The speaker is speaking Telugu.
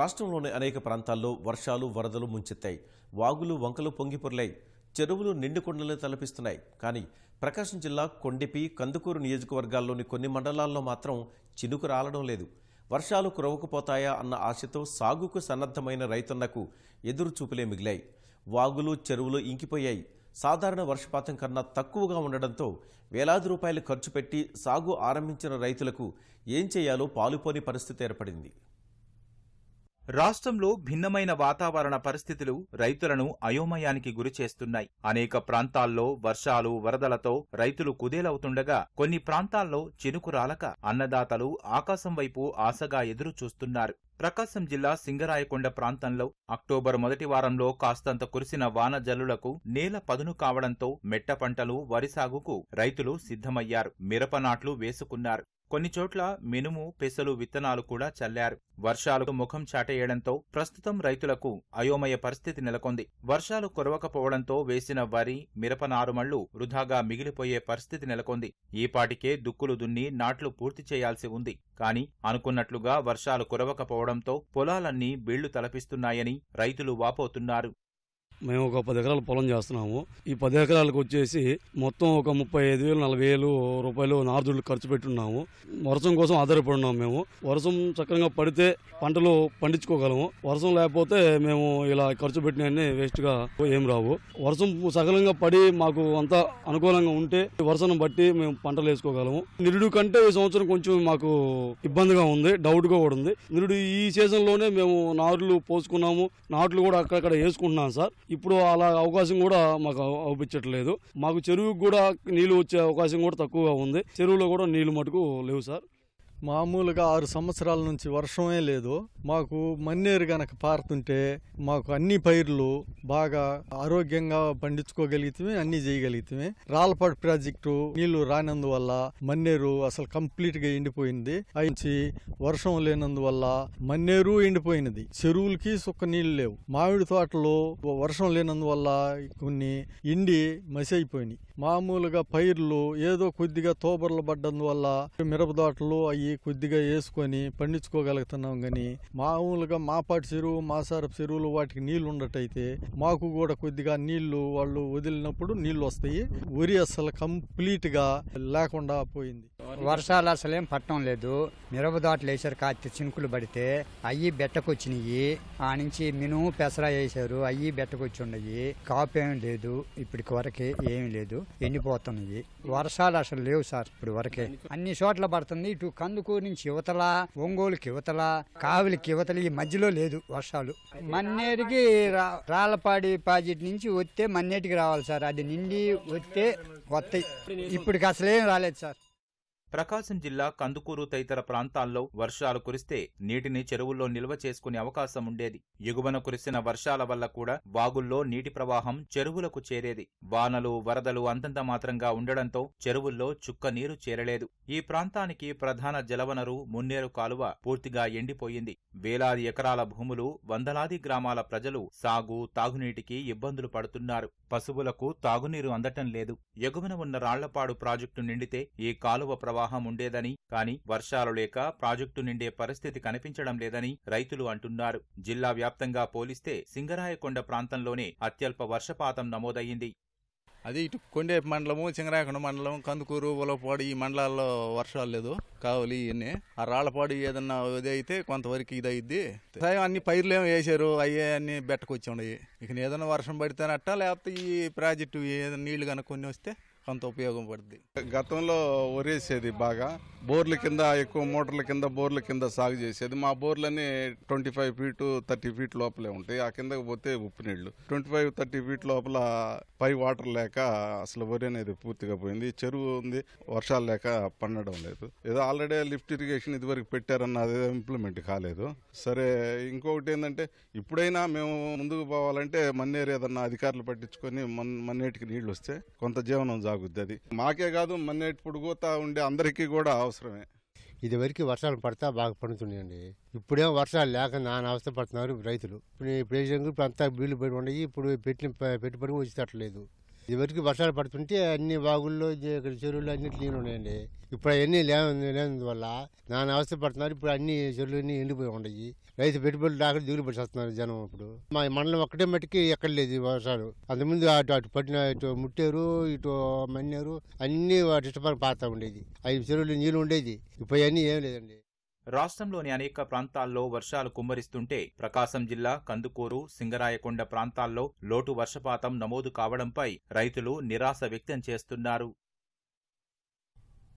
రాష్ట్రంలోని అనేక ప్రాంతాల్లో వర్షాలు వరదలు ముంచెత్తాయి వాగులు వంకలు పొంగిపొర్లాయి చెరువులు నిండు తలపిస్తున్నాయి కానీ ప్రకాశం జిల్లా కొండిపి కందుకూరు నియోజకవర్గాల్లోని కొన్ని మండలాల్లో మాత్రం చినుకు రాలడం లేదు వర్షాలు కురవకపోతాయా అన్న ఆశతో సాగుకు సన్నద్ధమైన రైతన్నకు ఎదురు చూపులే మిగిలాయి వాగులు చెరువులు ఇంకిపోయాయి సాధారణ వర్షపాతం కన్నా తక్కువగా ఉండడంతో వేలాది రూపాయలు ఖర్చు పెట్టి సాగు ఆరంభించిన రైతులకు ఏం చేయాలో పాలుపోని పరిస్థితి ఏర్పడింది రాష్ట్రంలో భిన్నమైన వాతావరణ పరిస్థితులు రైతులను అయోమయానికి గురిచేస్తున్నాయి అనేక ప్రాంతాల్లో వర్షాలు వరదలతో రైతులు కుదేలవుతుండగా కొన్ని ప్రాంతాల్లో చినుకు రాలక అన్నదాతలు ఆకాశం వైపు ఆశగా ఎదురుచూస్తున్నారు ప్రకాశం జిల్లా సింగరాయకొండ ప్రాంతంలో అక్టోబర్ మొదటి వారంలో కాస్తంత కురిసిన వాన జల్లులకు నేల పదును కావడంతో మెట్ట పంటలు వరి సాగుకు రైతులు సిద్ధమయ్యారు మిరప నాట్లు వేసుకున్నారు కొన్ని చోట్ల మినుము పెసలు విత్తనాలు కూడా చల్లారు వర్షాలకు ముఖం చాటేయడంతో ప్రస్తుతం రైతులకు అయోమయ పరిస్థితి నెలకొంది వర్షాలు కురవకపోవడంతో వేసిన వరి మిరప నారుమళ్లు వృధాగా మిగిలిపోయే పరిస్థితి నెలకొంది ఈపాటికే దుక్కులు దున్ని నాట్లు పూర్తి చేయాల్సి ఉంది కాని అనుకున్నట్లుగా వర్షాలు కురవకపోవడంతో పొలాలన్నీ బీళ్లు తలపిస్తున్నాయని రైతులు వాపోతున్నారు మేము ఒక పది ఎకరాలు పొలం చేస్తున్నాము ఈ పది ఎకరాలకు వచ్చేసి మొత్తం ఒక ముప్పై ఐదు వేలు నలభై వేలు రూపాయలు నారుదుళ్ళు ఖర్చు పెట్టున్నాము వర్షం కోసం ఉన్నాము మేము వర్షం చక్కగా పడితే పంటలు పండించుకోగలము వర్షం లేకపోతే మేము ఇలా ఖర్చు పెట్టినవన్నీ వేస్ట్గా ఏం రావు వర్షం సకలంగా పడి మాకు అంత అనుకూలంగా ఉంటే వర్షం బట్టి మేము పంటలు వేసుకోగలము నిరుడు కంటే ఈ సంవత్సరం కొంచెం మాకు ఇబ్బందిగా ఉంది డౌట్గా కూడా ఉంది నిరుడు ఈ సీజన్లోనే మేము నారులు పోసుకున్నాము నాట్లు కూడా అక్కడక్కడ వేసుకుంటున్నాం సార్ ఇప్పుడు అలా అవకాశం కూడా మాకు అవుపించట్లేదు మాకు చెరువుకు కూడా నీళ్లు వచ్చే అవకాశం కూడా తక్కువగా ఉంది చెరువులో కూడా నీళ్లు మటుకు లేవు సార్ మామూలుగా ఆరు సంవత్సరాల నుంచి వర్షమే లేదు మాకు మన్నేరు గనక పారుతుంటే మాకు అన్ని పైర్లు బాగా ఆరోగ్యంగా పండించుకోగలిగితే అన్ని చేయగలిగితే రాళ్ళపాడు ప్రాజెక్టు నీళ్లు రానందువల్ల మన్నేరు అసలు కంప్లీట్ గా ఎండిపోయింది అయించి వర్షం లేనందువల్ల మన్నేరు ఎండిపోయినది చెరువులకి సుక్క నీళ్లు లేవు మామిడి తోటలో వర్షం లేనందువల్ల కొన్ని ఎండి అయిపోయినాయి మామూలుగా పైర్లు ఏదో కొద్దిగా తోబర్లు పడ్డందువల్ల మిరప తోటలు అవి కొద్దిగా వేసుకొని పండించుకోగలుగుతున్నాం కానీ మామూలుగా మా పాటి చెరువు మా మాసారపు చెరువులు వాటికి నీళ్లు ఉండటైతే మాకు కూడా కొద్దిగా నీళ్లు వాళ్ళు వదిలినప్పుడు నీళ్లు వస్తాయి వరి అసలు కంప్లీట్గా లేకుండా పోయింది వర్షాలు అసలు ఏం పట్టడం లేదు మిరప దాటలు వేసారు కాచి చినుకులు పడితే అయ్యి బెట్టకొచ్చినాయి ఆ నుంచి మినుము పెసరా వేసారు అయ్యి ఉన్నాయి కాపు ఏం లేదు ఇప్పటి వరకే ఏమి లేదు ఎండిపోతున్నాయి వర్షాలు అసలు లేవు సార్ ఇప్పుడు వరకే అన్ని చోట్ల పడుతుంది ఇటు కందు చెరుకు నుంచి యువతల ఒంగోలుకి యువతల కావలికి యువతల ఈ మధ్యలో లేదు వర్షాలు మన్నేటికి రాళ్ళపాడి పాజిట్ నుంచి వస్తే మన్నేటికి రావాలి సార్ అది నిండి వస్తే వస్తాయి ఇప్పటికి అసలేం రాలేదు సార్ ప్రకాశం జిల్లా కందుకూరు తదితర ప్రాంతాల్లో వర్షాలు కురిస్తే నీటిని చెరువుల్లో నిల్వ చేసుకునే అవకాశం ఉండేది ఎగువన కురిసిన వర్షాల వల్ల కూడా వాగుల్లో నీటి ప్రవాహం చెరువులకు చేరేది వానలు వరదలు అంతంత మాత్రంగా ఉండడంతో చెరువుల్లో చుక్క నీరు చేరలేదు ఈ ప్రాంతానికి ప్రధాన జలవనరు మున్నేరు కాలువ పూర్తిగా ఎండిపోయింది వేలాది ఎకరాల భూములు వందలాది గ్రామాల ప్రజలు సాగు తాగునీటికి ఇబ్బందులు పడుతున్నారు పశువులకు తాగునీరు అందటం లేదు ఎగువన ఉన్న రాళ్లపాడు ప్రాజెక్టు నిండితే ఈ కాలువ ప్రవాహం ప్రవాహం ఉండేదని కానీ వర్షాలు లేక ప్రాజెక్టు నిండే పరిస్థితి కనిపించడం లేదని రైతులు అంటున్నారు జిల్లా వ్యాప్తంగా పోలిస్తే సింగరాయకొండ ప్రాంతంలోనే అత్యల్ప వర్షపాతం నమోదయ్యింది అది ఇటు కొండేపు మండలము చింగరాయకొండ మండలం కందుకూరు ఉలవపాడు ఈ మండలాల్లో వర్షాలు లేదు కావాలి ఇవన్నీ ఆ రాళ్లపాడు ఏదన్నా ఇదైతే కొంతవరకు ఇదైద్ది అన్ని పైర్లు ఏమి వేసారు అయ్యే అన్ని బెట్టకొచ్చి ఉన్నాయి ఇక ఏదైనా వర్షం పడితేనట్ట లేకపోతే ఈ ప్రాజెక్టు ఏదైనా నీళ్లు కనుక్కొని వస్తే కొంత ఉపయోగపడుద్ది గతంలో ఒరేసేది బాగా బోర్ల కింద ఎక్కువ మోటార్ల కింద బోర్ల కింద సాగు చేసేది మా బోర్లన్నీ twenty five feet thirty feet లోపలే ఉంటాయి ఆ కిందకు పోతే ఉప్పు నీళ్లు ట్వంటీ ఫైవ్ థర్టీ ఫీట్ లోపల పై వాటర్ లేక అసలు వరి అనేది పూర్తిగా పోయింది చెరువు ఉంది వర్షాలు లేక పండడం లేదు ఏదో ఆల్రెడీ లిఫ్ట్ ఇరిగేషన్ ఇదివరకు పెట్టారన్న అదే ఇంప్లిమెంట్ కాలేదు సరే ఇంకొకటి ఏంటంటే ఇప్పుడైనా మేము ముందుకు పోవాలంటే మన్నేరు ఏదన్నా అధికారులు పట్టించుకొని మన్ మన్నేటికి నీళ్లు వస్తే కొంత జీవనం సాగుద్ది అది మాకే కాదు మన్నేటి పొడుగుతా ఉండే అందరికీ కూడా అవసరమే వరకు వర్షాలు పడతా బాగా పండుతున్నాయండి ఇప్పుడేం వర్షాలు లేక నాన్న అవస్థ పడుతున్నారు రైతులు ఇప్పుడు ఇప్పుడు అంతా బిల్లు పడి ఉన్నాయి ఇప్పుడు పెట్టిన పెట్టుబడి తట్టలేదు ఇదివరకు వర్షాలు పడుతుంటే అన్ని వాగుల్లో ఇక్కడ చెరువులు అన్ని నీళ్ళు ఉన్నాయండి ఇప్పుడు అవన్నీ లేనందువల్ల నాన్న అవసరం పడుతున్నారు ఇప్పుడు అన్ని చెరువులన్నీ ఎండిపోయి ఉండయి రైతు పెట్టుబడులు రాక దిగులు పడిచేస్తున్నారు జనం ఇప్పుడు మా మండలం ఒక్కటే మట్టికి ఎక్కడ లేదు వర్షాలు అంతకుముందు అటు అటు పట్టిన ఇటు ముట్టేరు ఇటు మన్నేరు అన్ని వాటి పాత ఉండేది అవి చెరువులు నీళ్ళు ఉండేది ఇప్పుడు అన్నీ ఏం లేదండి రాష్ట్రంలోని అనేక ప్రాంతాల్లో వర్షాలు కుమ్మరిస్తుంటే ప్రకాశం జిల్లా కందుకూరు సింగరాయకొండ ప్రాంతాల్లో లోటు వర్షపాతం నమోదు కావడంపై రైతులు నిరాశ వ్యక్తం చేస్తున్నారు